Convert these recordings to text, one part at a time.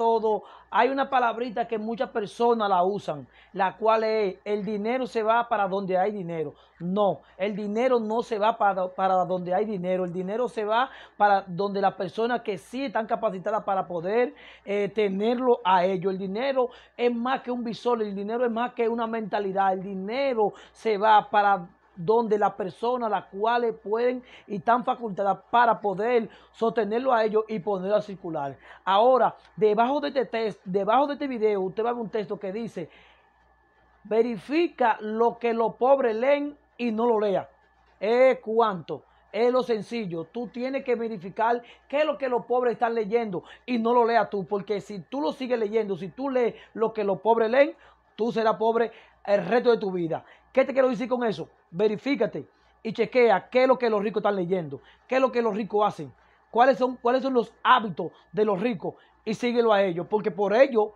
todo, hay una palabrita que muchas personas la usan, la cual es, el dinero se va para donde hay dinero. No, el dinero no se va para, para donde hay dinero, el dinero se va para donde las personas que sí están capacitadas para poder eh, tenerlo a ellos. El dinero es más que un visor, el dinero es más que una mentalidad, el dinero se va para donde la persona las cuales pueden y están facultadas para poder sostenerlo a ellos y ponerlo a circular. Ahora, debajo de este test, debajo de este video, usted va a ver un texto que dice, verifica lo que los pobres leen y no lo lea. ¿Es cuánto? Es lo sencillo. Tú tienes que verificar qué es lo que los pobres están leyendo y no lo lea tú, porque si tú lo sigues leyendo, si tú lees lo que los pobres leen, tú serás pobre el resto de tu vida. ¿Qué te quiero decir con eso? Verifícate y chequea qué es lo que los ricos están leyendo, qué es lo que los ricos hacen, cuáles son, cuáles son los hábitos de los ricos y síguelo a ellos, porque por ello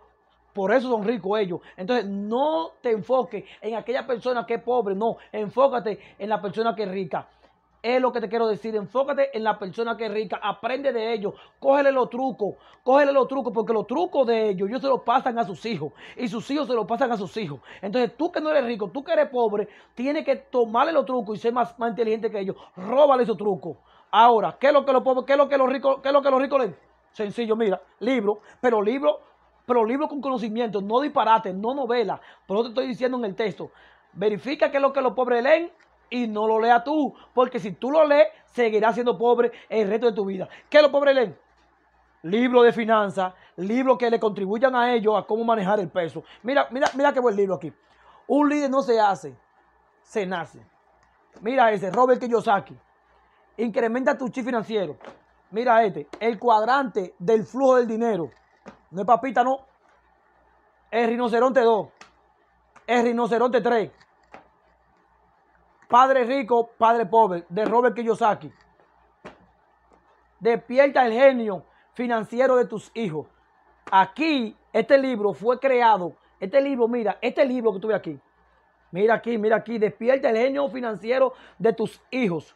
por eso son ricos ellos. Entonces, no te enfoques en aquella persona que es pobre, no, enfócate en la persona que es rica. Es lo que te quiero decir. Enfócate en la persona que es rica. Aprende de ellos. Cógele los trucos. Cógele los trucos. Porque los trucos de ellos, ellos se los pasan a sus hijos. Y sus hijos se los pasan a sus hijos. Entonces tú que no eres rico, tú que eres pobre, tienes que tomarle los trucos y ser más, inteligente que ellos. Róbale esos trucos. Ahora, ¿qué es lo que los pobres, qué lo que los ricos, qué es lo que los ricos leen? Sencillo, mira, libro, pero libro, pero libro con conocimiento, no disparate, no novela. Por eso te estoy diciendo en el texto. Verifica qué es lo que los pobres leen y no lo lea tú, porque si tú lo lees, seguirás siendo pobre el resto de tu vida. ¿Qué los pobres leen? libro de finanzas, libros que le contribuyan a ellos a cómo manejar el peso. Mira, mira, mira qué buen libro aquí. Un líder no se hace, se nace. Mira ese, Robert Kiyosaki. Incrementa tu chip financiero. Mira este, el cuadrante del flujo del dinero. No es papita, no. El rinoceronte 2. El rinoceronte 3 Padre rico, padre pobre, de Robert Kiyosaki. Despierta el genio financiero de tus hijos. Aquí, este libro fue creado. Este libro, mira, este libro que tuve aquí. Mira aquí, mira aquí. Despierta el genio financiero de tus hijos.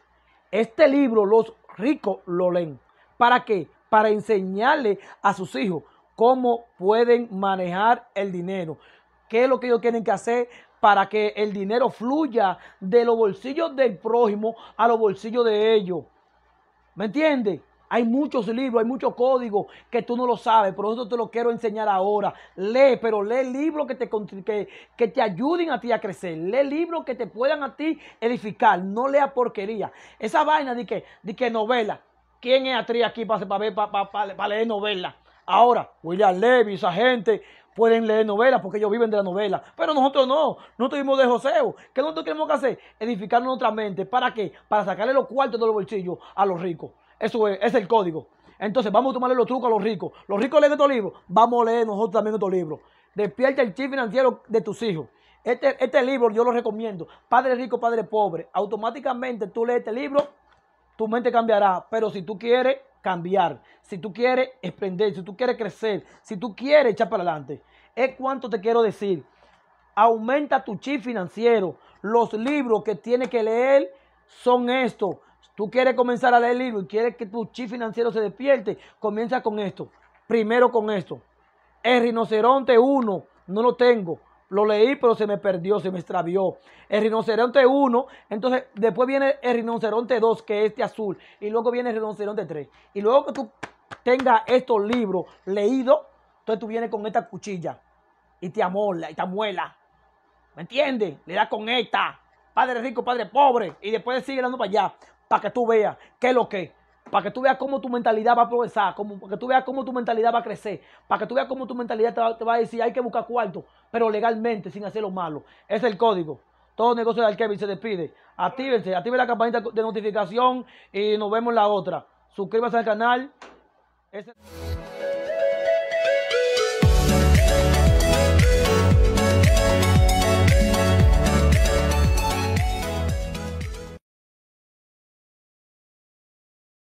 Este libro los ricos lo leen. ¿Para qué? Para enseñarle a sus hijos cómo pueden manejar el dinero. ¿Qué es lo que ellos tienen que hacer para que el dinero fluya de los bolsillos del prójimo a los bolsillos de ellos. ¿Me entiendes? Hay muchos libros, hay muchos códigos que tú no lo sabes, por eso te lo quiero enseñar ahora. Lee, pero lee libros que te, que, que te ayuden a ti a crecer. Lee libros que te puedan a ti edificar. No lea porquería. Esa vaina de que, que novela. ¿Quién es atriz aquí para, para, para, para leer novela? Ahora, William Levy, esa gente pueden leer novelas porque ellos viven de la novela, pero nosotros no, nosotros vivimos de joseo. ¿Qué nosotros tenemos que hacer? Edificar nuestra mente. ¿Para qué? Para sacarle los cuartos de los bolsillos a los ricos. Eso es, el código. Entonces vamos a tomarle los trucos a los ricos. Los ricos leen estos libros, vamos a leer nosotros también estos libros. Despierta el chip financiero de tus hijos. Este, este libro yo lo recomiendo. Padre rico, padre pobre. Automáticamente tú lees este libro, tu mente cambiará. Pero si tú quieres cambiar, si tú quieres emprender, si tú quieres crecer, si tú quieres echar para adelante. Es cuanto te quiero decir. Aumenta tu chip financiero. Los libros que tienes que leer son estos. Tú quieres comenzar a leer libros y quieres que tu chip financiero se despierte. Comienza con esto. Primero con esto. El rinoceronte 1, no lo tengo. Lo leí, pero se me perdió, se me extravió. El rinoceronte 1, entonces después viene el rinoceronte 2, que es este azul, y luego viene el rinoceronte 3. Y luego que tú tengas estos libros leídos, entonces tú vienes con esta cuchilla y te amola y te amuela. ¿Me entiendes? Le das con esta. Padre rico, padre pobre. Y después sigue dando para allá, para que tú veas qué es lo que para que tú veas cómo tu mentalidad va a progresar, para que tú veas cómo tu mentalidad va a crecer, para que tú veas cómo tu mentalidad te va, a decir hay que buscar cuarto, pero legalmente, sin hacer lo malo. Es el código. Todo negocio de Alkevin se despide. Actívense, activen la campanita de notificación y nos vemos la otra. Suscríbase al canal.